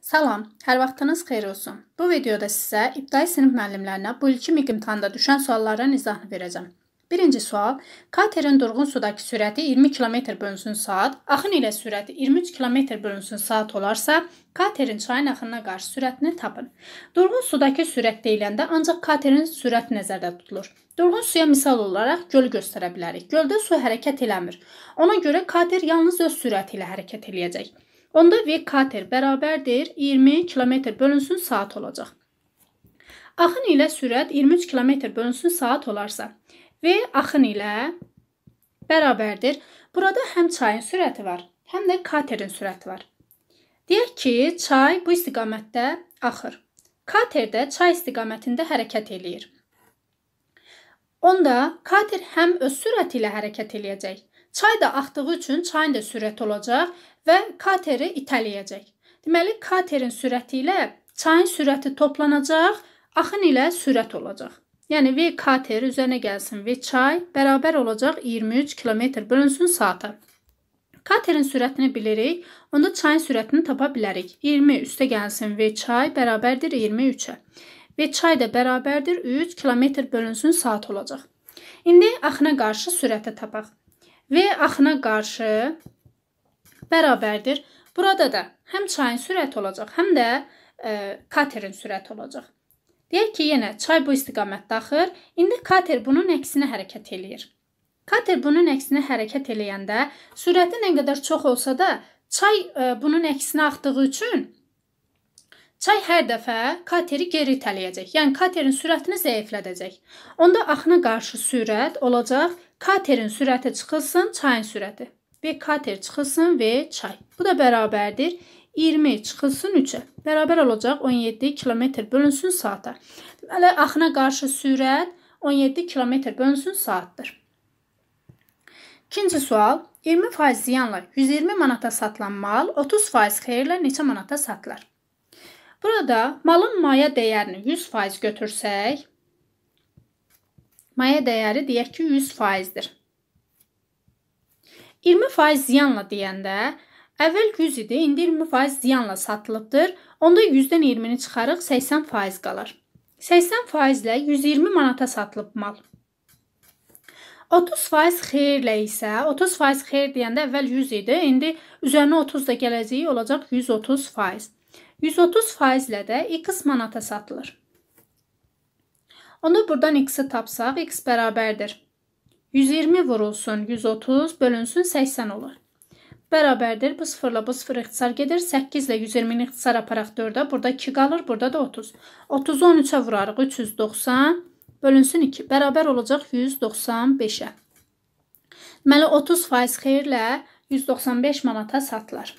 Salam, hər vaxtınız xeyir olsun. Bu videoda sizə ibtidai sinif müəllimlərinə bu ilki miq imtahanda düşən sualların izahını verəcəm. Birinci sual, katerin durğun sudakı sürəti 20 km bölünsün saat, axın ilə sürəti 23 km bölünsün saat olarsa, katerin çayın axınına qarşı sürətini tapın. Durğun sudakı sürət deyiləndə ancaq katerin sürəti nəzərdə tutulur. Durğun suya misal olaraq gölü göstərə bilərik. Göldə su hərəkət eləmir. Ona görə kater yalnız öz sürəti ilə hərəkət eləyəcək. Onda V kater bərabərdir 20 km bölünsün saat olacaq. Axın ilə sürət 23 km bölünsün saat olarsa V axın ilə bərabərdir. Burada həm çayın sürəti var, həm də katerin sürəti var. Deyək ki, çay bu istiqamətdə axır. Kater də çay istiqamətində hərəkət eləyir. Onda kater həm öz sürəti ilə hərəkət eləyəcək, Çay da axdığı üçün çayın da sürəti olacaq və kateri itələyəcək. Deməli katerin sürəti ilə çayın sürəti toplanacaq, axın ilə sürət olacaq. Yəni V kater üzərinə gəlsin V çay bərabər olacaq 23 km bölünsün saata. Katerin sürətini bilirik, onda çayın sürətini tapa bilərik. 20 üstə gəlsin V çay bərabərdir 23-ə. V çay da bərabərdir 3 km bölünsün saat olacaq. İndi axına qarşı sürəti tapaq. V axına qarşı bərabərdir. Burada da həm çayın sürəti olacaq, həm də ə, e, katerin sürəti olacaq. Deyək ki, yenə çay bu istiqamətdə axır. İndi kater bunun əksinə hərəkət eləyir. Kater bunun əksinə hərəkət eləyəndə sürəti nə qədər çox olsa da, çay ə, e, bunun əksinə axdığı üçün Çay hər dəfə kateri geri itələyəcək. Yəni katerin sürətini zəiflədəcək. Onda axına qarşı sürət olacaq katerin sürəti çıxılsın çayın sürəti. Və kater çıxılsın və çay. Bu da bərabərdir 20 çıxılsın 3-ə. Bərabər olacaq 17 kilometr bölünsün saata. Deməli axına qarşı sürət 17 kilometr bölünsün saatdır. İkinci sual 20% ziyanla 120 manata satılan mal 30% xeyirlə neçə manata satılar? Burada malın maya dəyərini 100% götürsək, maya dəyəri deyək ki, 100%-dir. 20% ziyanla deyəndə əvvəl 100 idi, indi 20% ziyanla satılıbdır. Onda 100-dən 20-ni çıxarıq, 80% qalar. 80% ilə 120 manata satılıb mal. 30% xeyirlə isə 30% xeyir deyəndə əvvəl 100 idi, indi üzərinə 30 da gələcəyi olacaq 130%. 130 faizlə də x manata satılır. Onu buradan x-i tapsaq, x bərabərdir. 120 vurulsun 130 bölünsün 80 olur. Bərabərdir. Bu sıfırla bu sıfır ixtisar gedir. 8 ilə 120-ni ixtisar aparaq 4-ə. Burada 2 qalır, burada da 30. 30-u 13-ə vurarıq. 390 bölünsün 2. Bərabər olacaq 195-ə. Deməli 30% xeyirlə 195 manata satılar.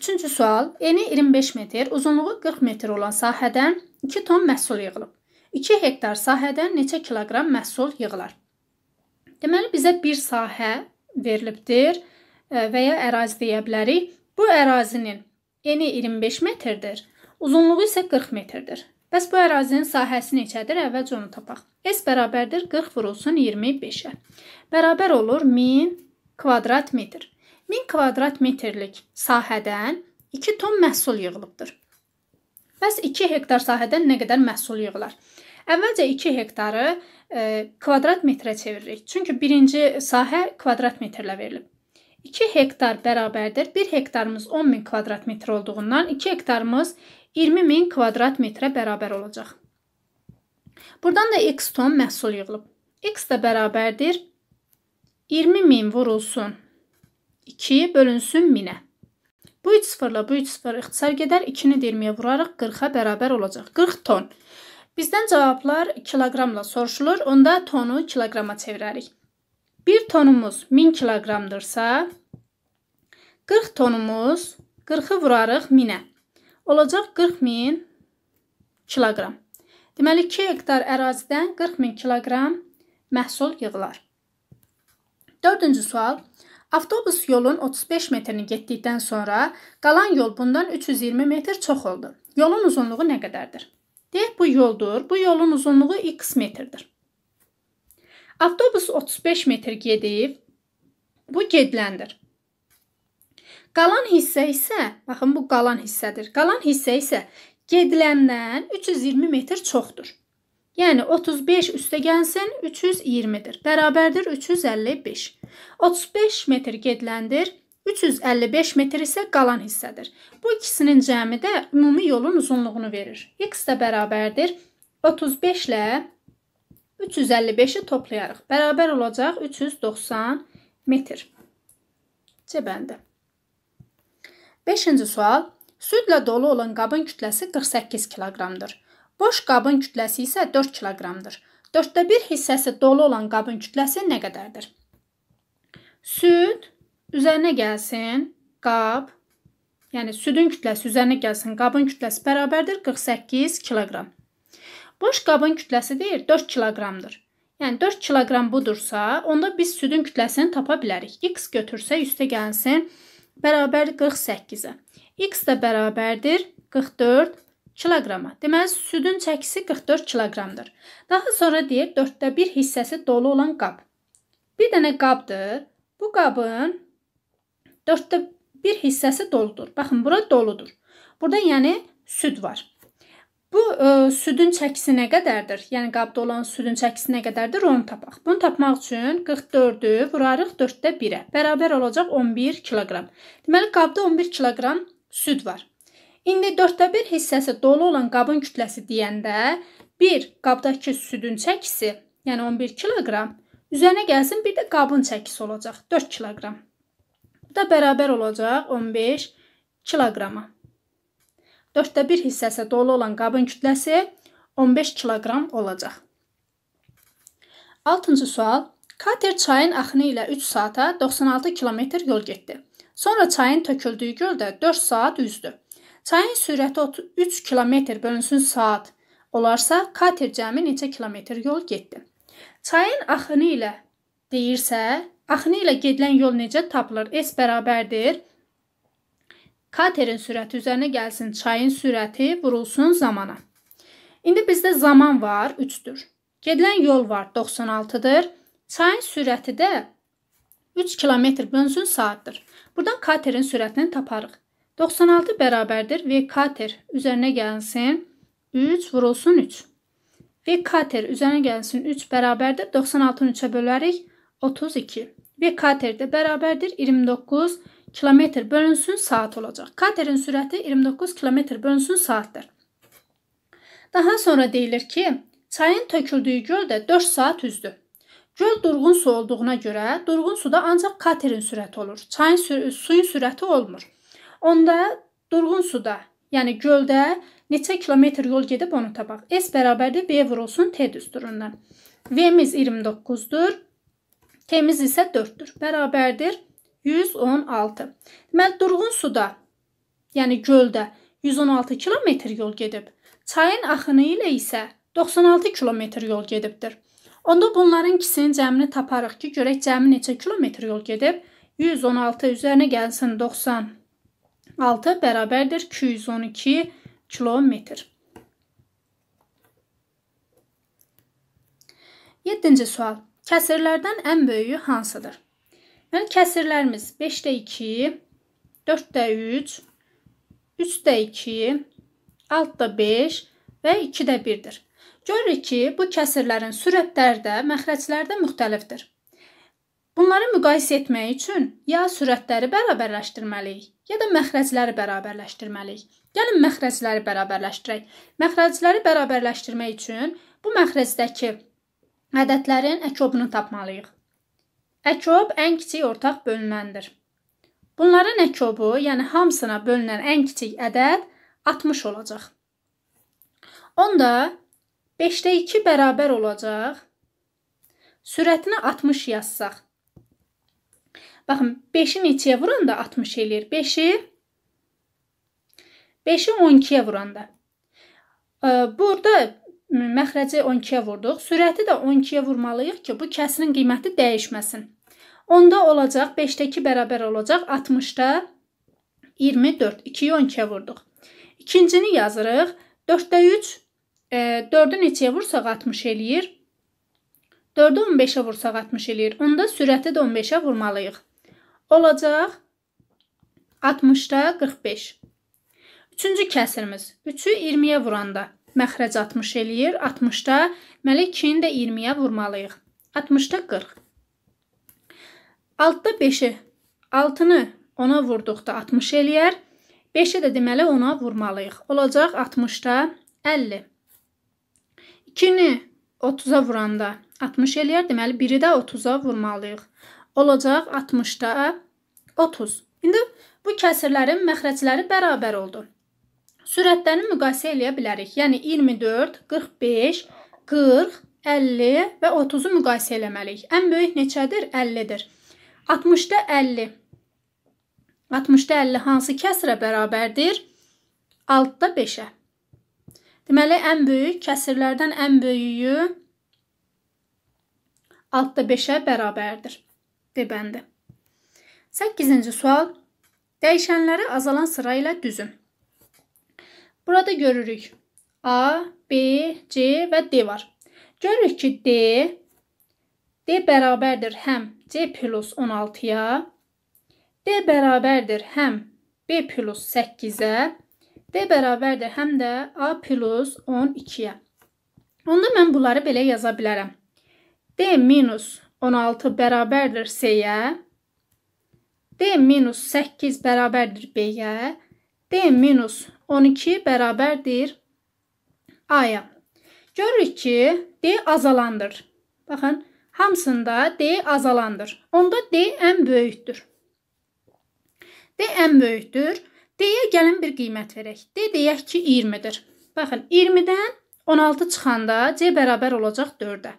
Üçüncü sual. Eni 25 metr, uzunluğu 40 metr olan sahədən 2 ton məhsul yığılıb. 2 hektar sahədən neçə kiloqram məhsul yığılar? Deməli bizə bir sahə verilibdir e, və ya ərazi deyə bilərik. Bu ərazinin eni 25 metrdir, uzunluğu isə 40 metrdir. Bəs bu ərazinin sahəsi neçədir? Əvvəlcə onu tapaq. S bərabərdir 40 vurulsun 25-ə. Bərabər olur 1000 kvadrat metr. 1000 kvadrat metrlik sahədən 2 ton məhsul yığılıbdır. Bəs 2 hektar sahədən nə qədər məhsul yığılar? Əvvəlcə 2 hektarı e, kvadrat metrə çeviririk. Çünki birinci sahə kvadrat metrlə verilib. 2 hektar bərabərdir 1 hektarımız 10000 kvadrat metr olduğundan 2 hektarımız 20000 kvadrat metrə bərabər olacaq. Burdan da x ton məhsul yığılıb. x də bərabərdir 20000 vurulsun 2 bölünsün 1000-ə. Bu 3 sıfırla bu 3 sıfır ixtisar gedər. 2-ni 20-yə vurarıq 40-a bərabər olacaq. 40 ton. Bizdən cavablar kiloqramla soruşulur. Onda tonu kiloqrama çevirərik. 1 tonumuz 1000 kiloqramdırsa 40 tonumuz 40-ı vurarıq 1000-ə. Olacaq 40 min kiloqram. Deməli 2 hektar ərazidən 40 min kiloqram məhsul yığılar. Dördüncü sual. Avtobus yolun 35 metrini getdikdən sonra qalan yol bundan 320 metr çox oldu. Yolun uzunluğu nə qədərdir? Deyək bu yoldur. Bu yolun uzunluğu x metrdir. Avtobus 35 metr gedib bu gediləndir. Qalan hissə isə, baxın bu qalan hissədir. Qalan hissə isə gediləndən 320 metr çoxdur. Yəni 35 üstə gəlsin 320-dir. Bərabərdir 355. 35 metr gediləndir. 355 metr isə qalan hissədir. Bu ikisinin cəmi də ümumi yolun uzunluğunu verir. X də bərabərdir 35 ilə 355-i toplayarıq. Bərabər olacaq 390 metr. C bəndi. 5-ci sual. Südlə dolu olan qabın kütləsi 48 kq-dır. Boş qabın kütləsi isə 4 kiloqramdır. 4də 1 hissəsi dolu olan qabın kütləsi nə qədərdir? Süd üzərinə gəlsin qab, yəni südün kütləsi üzərinə gəlsin qabın kütləsi bərabərdir 48 kiloqram. Boş qabın kütləsi deyir 4 kiloqramdır. Yəni 4 kiloqram budursa, onda biz südün kütləsini tapa bilərik. X götürsə üstə gəlsin bərabər 48-ə. X də bərabərdir 44 kiloqrama. Deməli südün çəkisi 44 kiloqramdır. Daha sonra deyir 4də 1 hissəsi dolu olan qab. Bir dənə qabdır. Bu qabın 4də 1 hissəsi doludur. Baxın, bura doludur. Burada yəni süd var. Bu ə, e, südün çəkisi nə qədərdir? Yəni qabda olan südün çəkisi nə qədərdir? Onu tapaq. Bunu tapmaq üçün 44-ü vurarıq 4də 1-ə. Bərabər olacaq 11 kiloqram. Deməli qabda 11 kiloqram süd var. İndi 4də 1 hissəsi dolu olan qabın kütləsi deyəndə 1 qabdakı südün çəkisi, yəni 11 kiloqram, üzərinə gəlsin bir də qabın çəkisi olacaq 4 kiloqram. Bu da bərabər olacaq 15 kiloqrama. 4də 1 hissəsi dolu olan qabın kütləsi 15 kiloqram olacaq. 6-cı sual. Kater çayın axını ilə 3 saata 96 kilometr yol getdi. Sonra çayın töküldüyü göldə 4 saat üzdü. Çayın sürəti 3 kilometr bölünsün saat olarsa, kater cəmi neçə kilometr yol getdi? Çayın axını ilə deyirsə, axını ilə gedilən yol necə tapılır? S bərabərdir Katerin sürəti üzərinə gəlsin, çayın sürəti vurulsun zamana. İndi bizdə zaman var 3-dür. Gedilən yol var 96-dır. Çayın sürəti də 3 kilometr bölünsün saatdır. Buradan katerin sürətini taparıq. 96 bərabərdir V kater üzərinə gəlsin 3 vurulsun 3. V kater üzərinə gəlsin 3 bərabərdir 96-nı 3-ə bölərək 32. V kater də bərabərdir 29 kilometr bölünsün saat olacaq. Katerin sürəti 29 kilometr bölünsün saatdir. Daha sonra deyilir ki, çayın töküldüyü göl də 4 saat üzdü. Göl durğun su olduğuna görə durğun suda ancaq katerin sürəti olur. Çayın sü suyun sürəti olmur. Onda durğun suda, yəni göldə neçə kilometr yol gedib onu tapaq. S bərabərdir B vurulsun T düsturundan. V-miz 29-dur. T-miz isə 4-dür. Bərabərdir 116. Deməli durğun suda, yəni göldə 116 kilometr yol gedib. Çayın axını ilə isə 96 kilometr yol gedibdir. Onda bunların ikisinin cəmini taparıq ki, görək cəmi neçə kilometr yol gedib? 116 üzərinə gəlsin 90 6 bərabərdir 212 kilometr. 7-ci sual. Kəsirlərdən ən böyüyü hansıdır? Yəni kəsirlərimiz 5də 2, 4də 3, 3də 2, 6da 5 və 2də 1-dir. Görürük ki, bu kəsirlərin sürətləri də, məxrəcləri də müxtəlifdir. Bunları müqayisə etmək üçün ya sürətləri bərabərləşdirməliyik, ya da məxrəcləri bərabərləşdirməliyik. Gəlin məxrəcləri bərabərləşdirək. Məxrəcləri bərabərləşdirmək üçün bu məxrəcdəki ədədlərin əkobunu tapmalıyıq. Əkob ən kiçik ortaq bölünəndir. Bunların əkobu, yəni hamısına bölünən ən kiçik ədəd 60 olacaq. Onda 5-də 2 bərabər olacaq. Sürətini 60 yazsaq, Baxın, 5-i neçəyə vuranda 60 eləyir. 5-i 5-i 12-yə vuranda. Burada məxrəci 12-yə vurduq. Sürəti də 12-yə vurmalıyıq ki, bu kəsirin qiyməti dəyişməsin. Onda olacaq 5-dəki bərabər olacaq 60-da 24. 2-yi 12-yə vurduq. İkincini yazırıq. 4-də 3 4-ü neçəyə vursaq 60 eləyir. 4-ü 15-ə vursaq 60 eləyir. Onda sürəti də 15-ə vurmalıyıq olacaq 60-da 45. Üçüncü kəsirimiz 3-ü 20-yə vuranda məxrəc 60 eləyir. 60-da deməli 2-ni də 20-yə vurmalıyıq. 60-da 40. 6-da 5-i 6-nı 10-a vurduqda 60 eləyər. 5-i də deməli 10-a vurmalıyıq. Olacaq 60-da 50. 2-ni 30-a vuranda 60 eləyər. Deməli 1-i də 30-a vurmalıyıq olacaq 60-da 30. İndi bu kəsirlərin məxrəcləri bərabər oldu. Sürətlərini müqayisə eləyə bilərik. Yəni 24, 45, 40, 50 və 30-u müqayisə eləməliyik. Ən böyük neçədir? 50-dir. 60-da 50. 60-da 50 hansı kəsrə bərabərdir? 6-da 5-ə. Deməli ən böyük kəsirlərdən ən böyüyü 6-da 5-ə bərabərdir. B bəndi. 8-ci sual. Dəyişənləri azalan sıra ilə düzün. Burada görürük. A, B, C və D var. Görürük ki, D D bərabərdir həm C plus 16-ya, D bərabərdir həm B plus 8-ə, D bərabərdir həm də A plus 12-yə. Onda mən bunları belə yaza bilərəm. D minus 16 bərabərdir C-yə. D minus 8 bərabərdir B-yə. D minus 12 bərabərdir A-ya. Görürük ki, D azalandır. Baxın, hamısında D azalandır. Onda D ən böyükdür. D ən böyükdür. D-yə gəlin bir qiymət verək. D deyək ki, 20-dir. Baxın, 20-dən 16 çıxanda C bərabər olacaq 4-ə.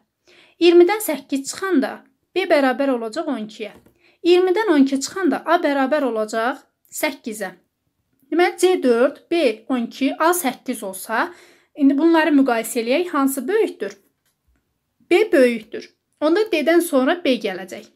20-dən 8 çıxanda B bərabər olacaq 12-yə. 20-dən 12 çıxanda A bərabər olacaq 8-ə. Deməli C4, B 12, A 8 olsa, indi bunları müqayisə eləyək, hansı böyükdür? B böyükdür. Onda D-dən sonra B gələcək.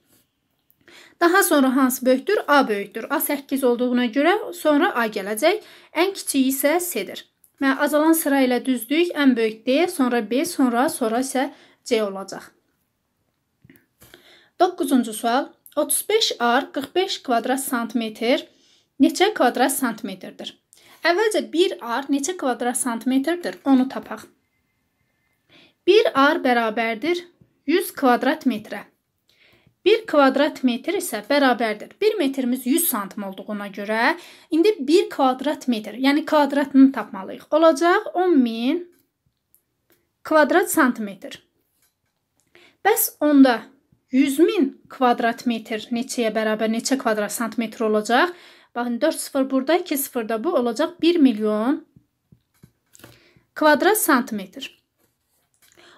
Daha sonra hansı böyükdür? A böyükdür. A 8 olduğuna görə sonra A gələcək. Ən kiçiyi isə C-dir. Mən azalan sıra ilə düzdük. Ən böyük D, sonra B, sonra sonra isə C olacaq. 9-cu sual. 35 ar 45 kvadrat santimetr neçə kvadrat santimetrdir? Əvvəlcə 1 ar neçə kvadrat santimetrdir? Onu tapaq. 1 ar bərabərdir 100 kvadrat metrə. 1 kvadrat metr isə bərabərdir. 1 metrimiz 100 santm olduğuna görə indi 1 kvadrat metr, yəni kvadratını tapmalıyıq. Olacaq 10000 kvadrat santimetr. Bəs onda 100 min kvadrat metr neçəyə bərabər, neçə kvadrat santimetr olacaq? Baxın, 4 sıfır burada, 2 sıfır da bu olacaq 1 milyon kvadrat santimetr.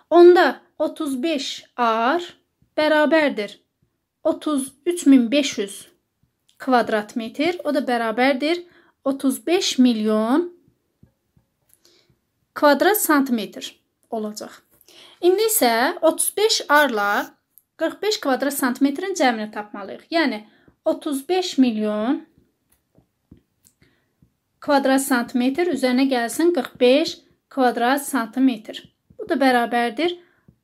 Onda 35 ar bərabərdir 33500 kvadrat metr. O da bərabərdir 35 milyon kvadrat santimetr olacaq. İndi isə 35 arla 45 kvadrat santimetrin cəmini tapmalıyıq. Yəni 35 milyon kvadrat santimetr üzərinə gəlsin 45 kvadrat santimetr. Bu da bərabərdir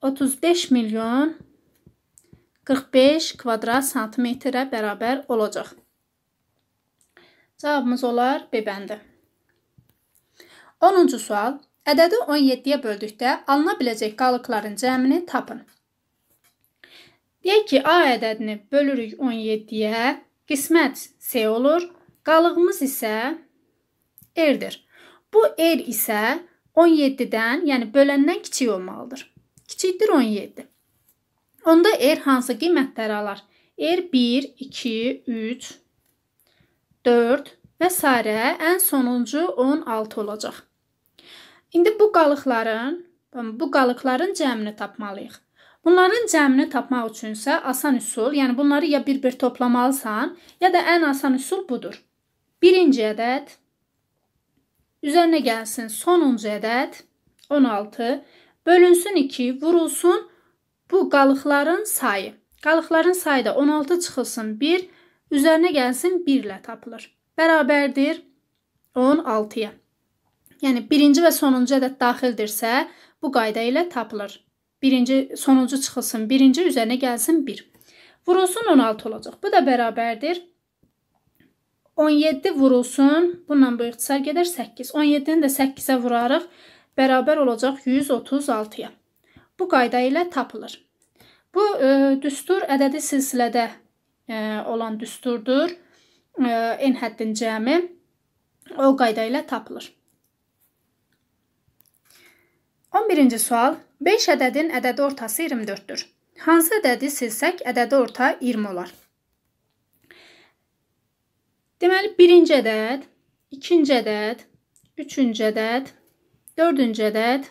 35 milyon 45 kvadrat santimetrə bərabər olacaq. Cavabımız olar B bəndi. 10-cu sual. Ədədi 17-yə böldükdə alına biləcək qalıqların cəmini tapın. Deyək ki, A ədədini bölürük 17-yə, qismət S olur, qalığımız isə R-dir. Bu R isə 17-dən, yəni böləndən kiçik olmalıdır. Kiçikdir 17. Onda R hansı qiymətləri alar? R 1, 2, 3, 4 və s. ən sonuncu 16 olacaq. İndi bu qalıqların, bu qalıqların cəmini tapmalıyıq. Bunların cəmini tapmaq üçünsə asan üsul, yəni bunları ya bir-bir toplamalısan, ya da ən asan üsul budur. Birinci ədəd üzərinə gəlsin sonuncu ədəd 16 bölünsün 2 vurulsun bu qalıqların sayı. Qalıqların sayı da 16 çıxılsın 1 üzərinə gəlsin 1 ilə tapılır. Bərabərdir 16-ya. Yəni birinci və sonuncu ədəd daxildirsə, bu qayda ilə tapılır birinci sonuncu çıxılsın 1-ci üzərinə gəlsin 1. Vurulsun 16 olacaq. Bu da bərabərdir 17 vurulsun. Bununla bu ixtisar gedər 8. 17-ni də 8-ə vurarıq. Bərabər olacaq 136-ya. Bu qayda ilə tapılır. Bu e, düstur ədədi silsilədə e, olan düsturdur. E, n həddin cəmi o qayda ilə tapılır. 11-ci sual. 5 ədədin ədədi ortası 24-dür. Hansı ədədi silsək, ədədi orta 20 olar. Deməli, birinci ədəd, ikinci ədəd, üçüncü ədəd, dördüncü ədəd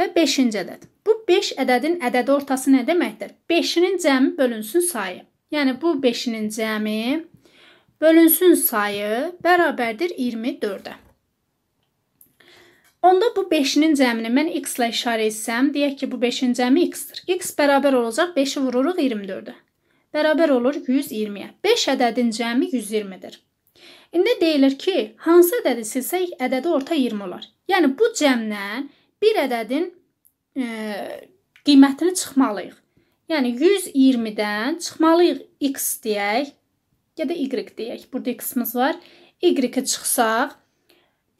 və beşinci ədəd. Bu 5 ədədin ədədi ortası nə deməkdir? 5-inin cəmi bölünsün sayı. Yəni, bu 5-inin cəmi bölünsün sayı bərabərdir 24-ə. Onda bu 5-nin cəmini mən x ilə işarə etsəm, deyək ki, bu 5-in cəmi x-dir. x bərabər olacaq 5-i vururuq 24-ə. Bərabər olur 120-yə. 5 ədədin cəmi 120-dir. İndi deyilir ki, hansı ədədi silsək, ədədi orta 20 olar. Yəni bu cəmdən bir ədədin e, qiymətini çıxmalıyıq. Yəni 120-dən çıxmalıyıq x deyək, ya da y deyək. Burada x-imiz var. Y-i çıxsaq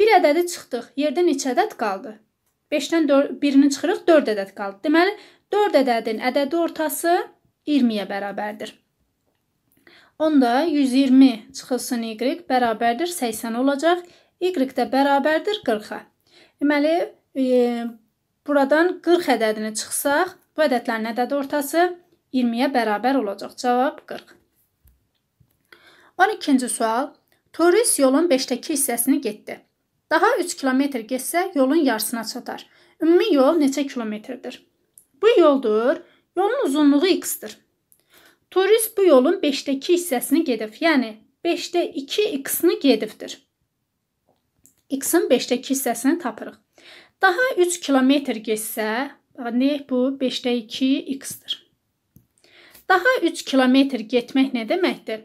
Bir ədədi çıxdıq. Yerdə neçə ədəd qaldı? 5-dən 1-ni çıxırıq, 4 ədəd qaldı. Deməli, 4 ədədin ədədi ortası 20-yə bərabərdir. Onda 120 çıxılsın y bərabərdir 80 olacaq. Y də bərabərdir 40-a. Deməli, e, buradan 40 ədədini çıxsaq, bu ədədlərin ədədi ortası 20-yə bərabər olacaq. Cavab 40. 12-ci sual. Turist yolun 5-dəki hissəsini getdi. Daha 3 kilometr getsə yolun yarısına çatar. Ümumi yol neçə kilometrdir? Bu yoldur. Yolun uzunluğu x-dir. Turist bu yolun 5-də 2 hissəsini gedib, yəni 5-də 2 x-ni gedibdir. X-in 5-də 2 hissəsini tapırıq. Daha 3 kilometr getsə, nə bu 5-də 2 x-dir. Daha 3 kilometr getmək nə deməkdir?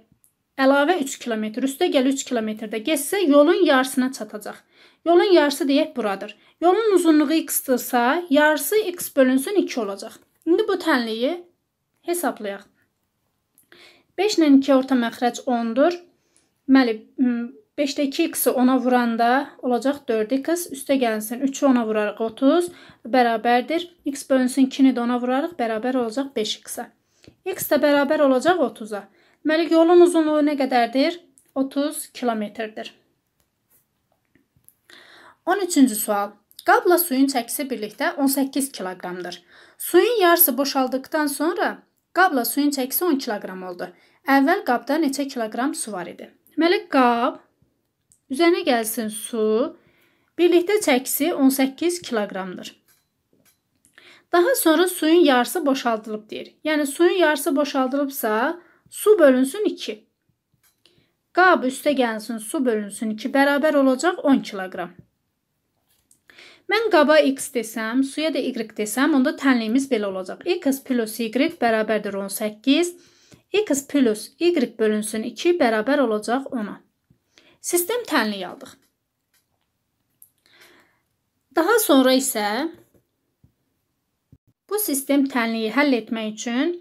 Əlavə 3 kilometr, üstə gəl 3 kilometrdə getsə yolun yarısına çatacaq. Yolun yarısı deyək buradır. Yolun uzunluğu x-dirsə, yarısı x bölünsün 2 olacaq. İndi bu tənliyi hesablayaq. 5 ilə 2 orta məxrəc 10-dur. Deməli, 5-də 2x-i 10-a vuranda olacaq 4x, üstə gəlsin 3-ü 10-a vurarıq 30, bərabərdir. x bölünsün 2-ni də 10-a vurarıq, bərabər olacaq 5x-ə. x də bərabər olacaq 30-a. Deməli, yolun uzunluğu nə qədərdir? 30 kilometrdir. 13-cü sual. Qabla suyun çəkisi birlikdə 18 kiloqramdır. Suyun yarısı boşaldıqdan sonra qabla suyun çəkisi 10 kiloqram oldu. Əvvəl qabda neçə kiloqram su var idi? Deməli qab üzərinə gəlsin su birlikdə çəkisi 18 kiloqramdır. Daha sonra suyun yarısı boşaldılıb deyir. Yəni suyun yarısı boşaldılıbsa su bölünsün 2. Qab üstə gəlsin su bölünsün 2 bərabər olacaq 10 kiloqram. Mən qaba x desəm, suya da y desəm, onda tənliyimiz belə olacaq. x plus y bərabərdir 18. x plus y bölünsün 2 bərabər olacaq 10-a. Sistem tənliyi aldıq. Daha sonra isə bu sistem tənliyi həll etmək üçün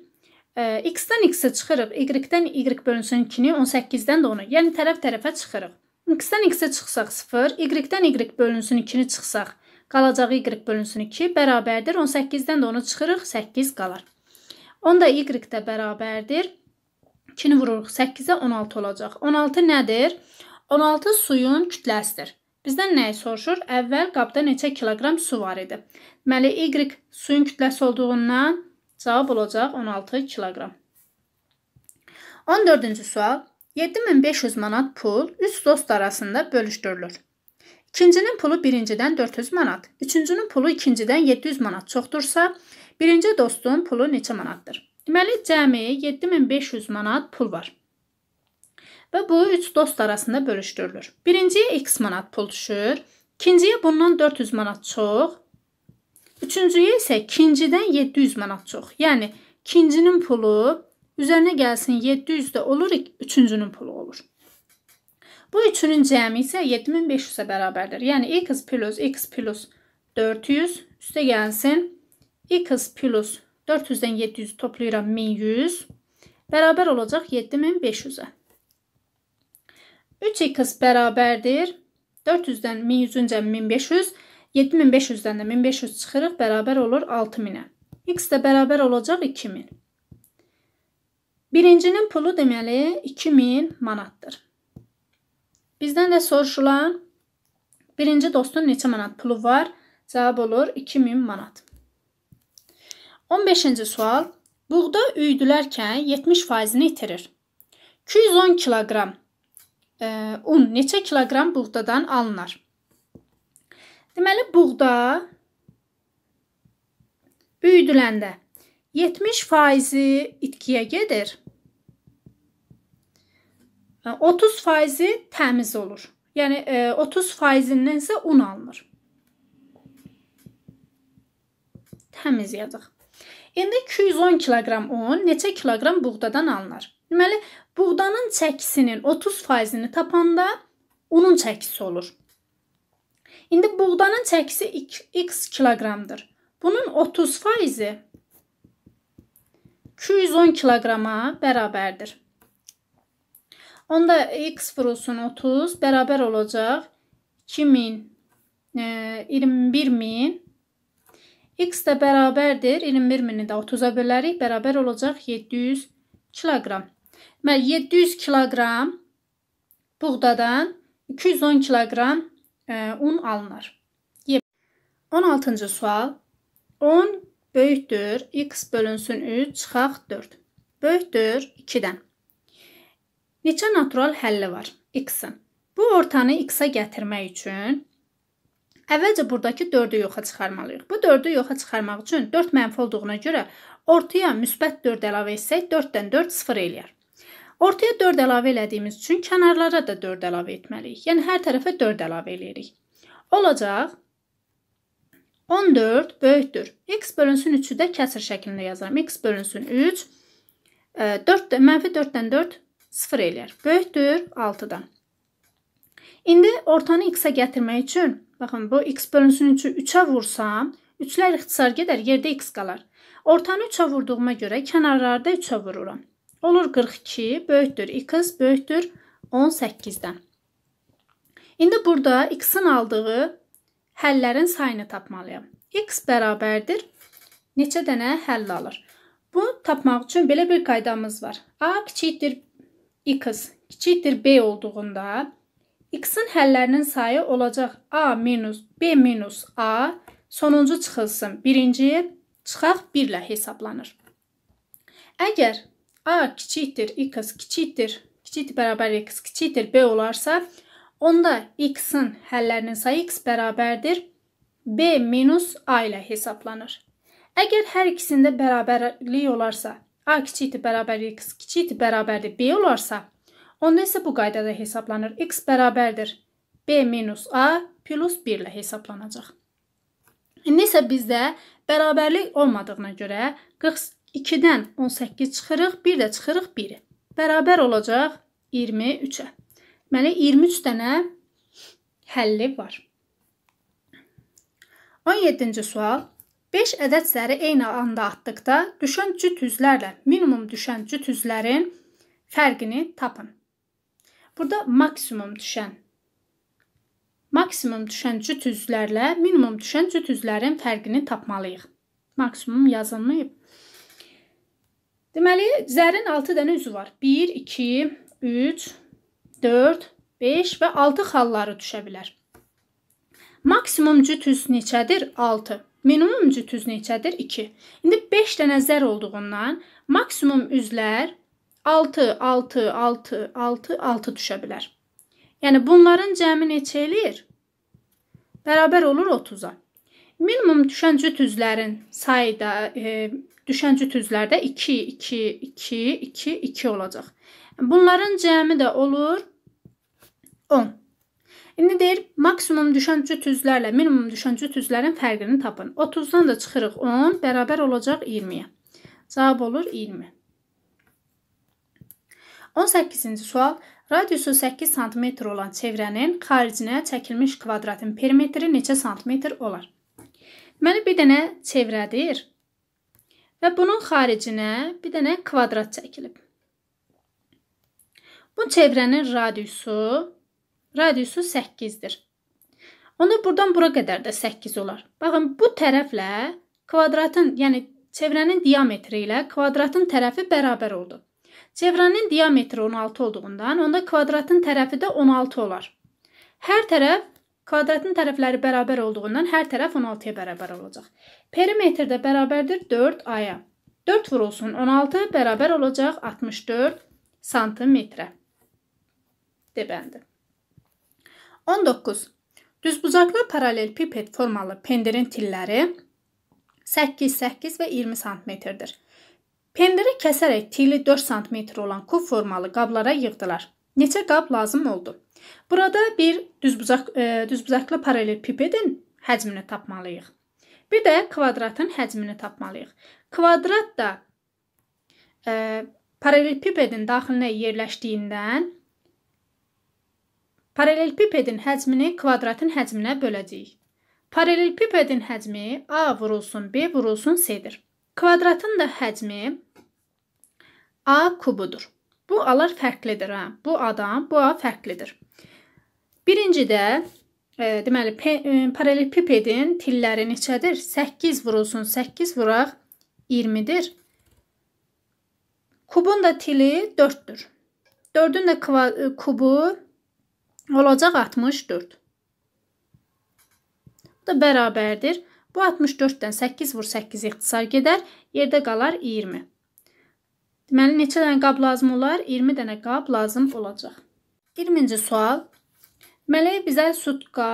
e, x-dən x-ə çıxırıq, y-dən y bölünsün 2-ni, 18-dən də 10-u, yəni tərəf-tərəfə çıxırıq. x-dən x-ə çıxsaq 0, y-dən y bölünsün 2-ni çıxsaq 0. Qalacağı y bölünsün 2 bərabərdir. 18-dən də onu çıxırıq, 8 qalar. 10 da y də bərabərdir. 2-ni vururuq 8-ə 16 olacaq. 16 nədir? 16 suyun kütləsidir. Bizdən nəyi soruşur? Əvvəl qabda neçə kiloqram su var idi? Deməli, y suyun kütləsi olduğundan cavab olacaq 16 kiloqram. 14-cü sual. 7500 manat pul üç dost arasında bölüşdürülür. İkincinin pulu birincidən 400 manat, üçüncünün pulu ikincidən 700 manat çoxdursa, birinci dostun pulu neçə manatdır? Deməli, cəmi 7500 manat pul var. Və bu üç dost arasında bölüşdürülür. Birinciyə x manat pul düşür, ikinciyə bundan 400 manat çox, üçüncüyə isə ikincidən 700 manat çox. Yəni, ikincinin pulu üzərinə gəlsin 700 də olur, üçüncünün pulu olur. Bu üçünün cəmi isə 7500-ə bərabərdir. Yəni x plus x plus 400 üstə gəlsin. x plus 400-dən 700 toplayıram 1100. Bərabər olacaq 7500-ə. 3x bərabərdir 400-dən 1100-üncə 1500, 7500-dən də 1500 çıxırıq, bərabər olur 6000-ə. x də bərabər olacaq 2000. Birincinin pulu deməli 2000 manatdır. Bizdən də soruşulan birinci dostun neçə manat pulu var? Cavab olur 2000 manat. 15-ci sual. Buğda üyüdülərkən 70%-ni itirir. 210 kiloqram e, un neçə kiloqram buğdadan alınır? Deməli buğda üyüdüləndə 70% itkiyə gedir. 30 faizi təmiz olur. Yəni 30 e, faizindən isə un alınır. Təmiz yazıq. İndi 210 kiloqram un neçə kiloqram buğdadan alınır? Deməli, buğdanın çəkisinin 30 faizini tapanda unun çəkisi olur. İndi buğdanın çəkisi x kiloqramdır. Bunun 30 faizi 210 kiloqrama bərabərdir. Onda x vurulsun 30 bərabər olacaq 2000 e, 21000 x də bərabərdir 21000-i də 30-a bölərik bərabər olacaq 700 kiloqram. Deməli 700 kiloqram buğdadan 210 kiloqram e, un alınır. 16-cı sual 10 böyükdür x bölünsün 3 çıxaq 4 böyükdür 2-dən. Neçə natural həlli var x-in? Bu ortanı x-a gətirmək üçün əvvəlcə burdakı 4-ü yoxa çıxarmalıyıq. Bu 4-ü yoxa çıxarmaq üçün 4 mənfi olduğuna görə ortaya müsbət 4 əlavə etsək 4-dən 4 0 eləyər. Ortaya 4 əlavə elədiyimiz üçün kənarlara da 4 əlavə etməliyik. Yəni hər tərəfə 4 əlavə eləyirik. Olacaq 14 böyükdür. x bölünsün 3-ü də kəsir şəklində yazıram. x bölünsün 3 4 e, mənfi 4-dən 4 0 eləyər. Böyükdür 6-dan. İndi ortanı x-ə gətirmək üçün, baxın, bu x bölünsün 3-ü 3-ə vursam, 3-lər ixtisar gedər, yerdə x qalar. Ortanı 3-ə vurduğuma görə kənarlarda 3-ə vururam. Olur 42, böyükdür x, böyükdür 18-dən. İndi burada x-in aldığı həllərin sayını tapmalıyam. x bərabərdir neçə dənə həll alır. Bu tapmaq üçün belə bir qaydamız var. A kiçikdir x kiçikdir b olduğunda x-in həllərinin sayı olacaq a minus b minus a sonuncu çıxılsın. Birinci çıxaq 1 ilə hesablanır. Əgər a kiçikdir x kiçikdir kiçikdir bərabər x kiçikdir b olarsa, onda x-in həllərinin sayı x bərabərdir b minus a ilə hesablanır. Əgər hər ikisində bərabərlik olarsa, A kiçikdir bərabərdir x kiçikdir bərabərdir b olarsa, onda isə bu qaydada hesablanır. x bərabərdir b minus a plus 1 ilə hesablanacaq. İndi isə bizdə bərabərlik olmadığına görə 42-dən 18 çıxırıq, bir də çıxırıq 1-i. Bərabər olacaq 23-ə. Deməli 23 dənə həlli var. 17-ci sual 5 ədəd zəri eyni anda atdıqda düşən cüt üzlərlə minimum düşən cüt üzlərin fərqini tapın. Burada maksimum düşən maksimum düşən cüt üzlərlə minimum düşən cüt üzlərin fərqini tapmalıyıq. Maksimum yazılmayıb. Deməli, zərin 6 dənə üzü var. 1, 2, 3, 4, 5 və 6 xalları düşə bilər. Maksimum cüt üz neçədir? 6. Minimum cüt üz neçədir? 2. İndi 5 dənə zər olduğundan maksimum üzlər 6, 6, 6, 6, 6 düşə bilər. Yəni bunların cəmi neçə eləyir? Bərabər olur 30-a. Minimum düşən cüt üzlərin sayı da e, düşən cüt üzlərdə 2, 2, 2, 2, 2 olacaq. Bunların cəmi də olur 10. İndi deyir maksimum düşəncü tüzlərlə minimum düşəncü tüzlərin fərqini tapın. 30-dan da çıxırıq 10 bərabər olacaq 20-yə. Cavab olur 20. 18-ci sual. Radiusu 8 sm olan çevrənin xaricinə çəkilmiş kvadratın perimetri neçə sm olar? Deməli bir dənə çevrədir və bunun xaricinə bir dənə kvadrat çəkilib. Bu çevrənin radiusu radiusu 8-dir. Onda burdan bura qədər də 8 olar. Baxın, bu tərəflə kvadratın, yəni çevrənin diametri ilə kvadratın tərəfi bərabər oldu. Çevrənin diametri 16 olduğundan onda kvadratın tərəfi də 16 olar. Hər tərəf kvadratın tərəfləri bərabər olduğundan hər tərəf 16-ya bərabər olacaq. Perimetr də bərabərdir 4A-ya. 4 vurulsun 16 bərabər olacaq 64 santimetrə. Debəndi. 19. Düzbucaqlı paralelpiped formalı pendirin tilləri 8, 8 və 20 sm-dir. Pendiri kəsərək tili 4 sm olan kub formalı qablara yığdılar. Neçə qab lazım oldu? Burada bir düzbucaq e, düzbucaqlı paralelpipedin həcmini tapmalıyıq. Bir də kvadratın həcmini tapmalıyıq. Kvadrat da e, paralelpipedin daxilinə yerləşdiyindən Paralelpipedin həcmini kvadratın həcminə böləcəyik. Paralelpipedin həcmi A vurulsun B vurulsun C-dir. Kvadratın da həcmi A kubudur. Bu alar fərqlidir ha. Bu adam, bu A fərqlidir. Birincidə e, deməli e, paralelpipedin tilləri neçədir? 8 vurulsun 8 vuraq 20-dir. Kubun da tili 4-dür. 4-ün də e, kubu olacaq 64. Bu da bərabərdir. Bu 64-dən 8 vur 8 ixtisar gedər, yerdə qalar 20. Deməli, neçə dənə qab lazım olar? 20 dənə qab lazım olacaq. 20-ci sual. Deməli, bizə sutka,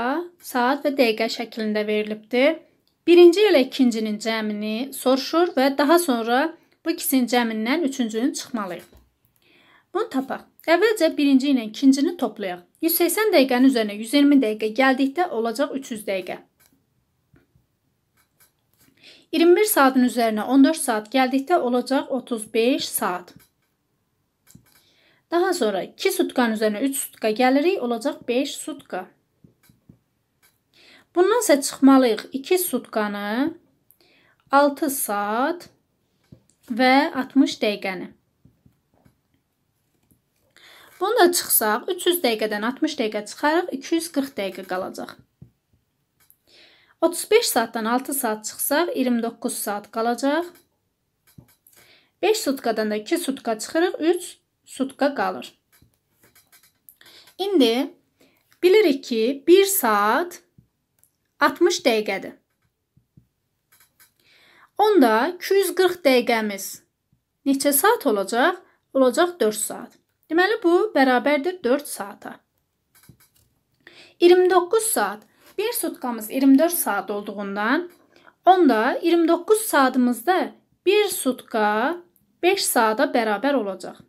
saat və dəqiqə şəklində verilibdir. Birinci ilə ikincinin cəmini soruşur və daha sonra bu ikisinin cəmindən üçüncünün çıxmalıyıq. Bunu tapaq. Əvvəlcə birinci ilə ikincini toplayaq. 180 dəqiqənin üzərinə 120 dəqiqə gəldikdə olacaq 300 dəqiqə. 21 saatın üzərinə 14 saat gəldikdə olacaq 35 saat. Daha sonra 2 sutkanın üzərinə 3 sutka gəlirik, olacaq 5 sutka. Bundan isə çıxmalıyıq 2 sutkanı, 6 saat və 60 dəqiqəni. Bunu da çıxsaq, 300 dəqiqədən 60 dəqiqə çıxarıq, 240 dəqiqə qalacaq. 35 saatdan 6 saat çıxsaq, 29 saat qalacaq. 5 sutkadan da 2 sutka çıxırıq, 3 sutka qalır. İndi bilirik ki, 1 saat 60 dəqiqədir. Onda 240 dəqiqəmiz neçə saat olacaq? Olacaq 4 saat. Deməli, bu bərabərdir 4 saata. 29 saat. Bir sutkamız 24 saat olduğundan, onda 29 saatımızda bir sutka 5 saata bərabər olacaq.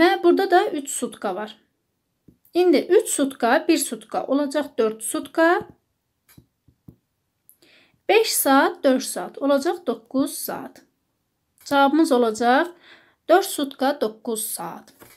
Və burada da 3 sutka var. İndi 3 sutka 1 sutka olacaq 4 sutka. 5 saat 4 saat olacaq 9 saat. Cavabımız olacaq 9. 4 sutka 9 saat.